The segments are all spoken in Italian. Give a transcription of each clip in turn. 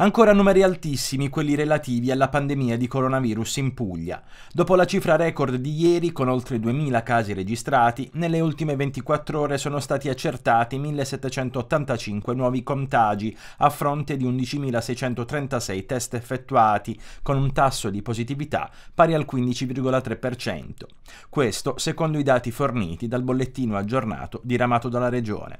Ancora numeri altissimi quelli relativi alla pandemia di coronavirus in Puglia, dopo la cifra record di ieri con oltre 2.000 casi registrati, nelle ultime 24 ore sono stati accertati 1.785 nuovi contagi a fronte di 11.636 test effettuati, con un tasso di positività pari al 15,3%. Questo secondo i dati forniti dal bollettino aggiornato diramato dalla Regione.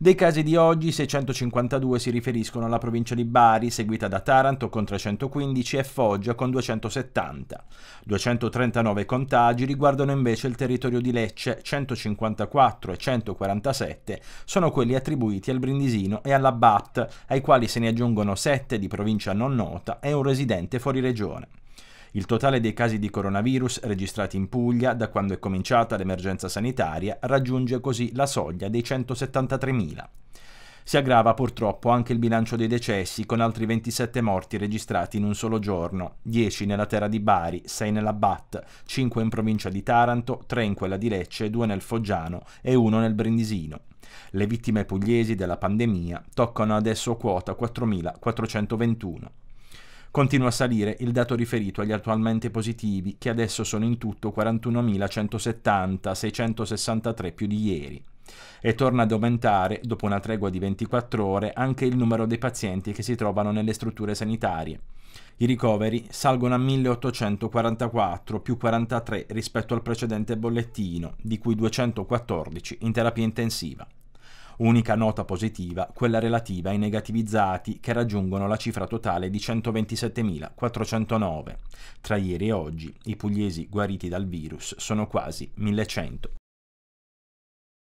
Dei casi di oggi 652 si riferiscono alla provincia di Bari, seguita da Taranto con 315 e Foggia con 270. 239 contagi riguardano invece il territorio di Lecce, 154 e 147 sono quelli attribuiti al Brindisino e alla BAT, ai quali se ne aggiungono 7 di provincia non nota e un residente fuori regione. Il totale dei casi di coronavirus registrati in Puglia da quando è cominciata l'emergenza sanitaria raggiunge così la soglia dei 173.000. Si aggrava purtroppo anche il bilancio dei decessi, con altri 27 morti registrati in un solo giorno, 10 nella terra di Bari, 6 nella Bat, 5 in provincia di Taranto, 3 in quella di Lecce, 2 nel Foggiano e 1 nel Brindisino. Le vittime pugliesi della pandemia toccano adesso quota 4.421. Continua a salire il dato riferito agli attualmente positivi, che adesso sono in tutto 41.170, 663 più di ieri. E torna ad aumentare, dopo una tregua di 24 ore, anche il numero dei pazienti che si trovano nelle strutture sanitarie. I ricoveri salgono a 1844 più 43 rispetto al precedente bollettino, di cui 214 in terapia intensiva. Unica nota positiva, quella relativa ai negativizzati che raggiungono la cifra totale di 127.409. Tra ieri e oggi i pugliesi guariti dal virus sono quasi 1100.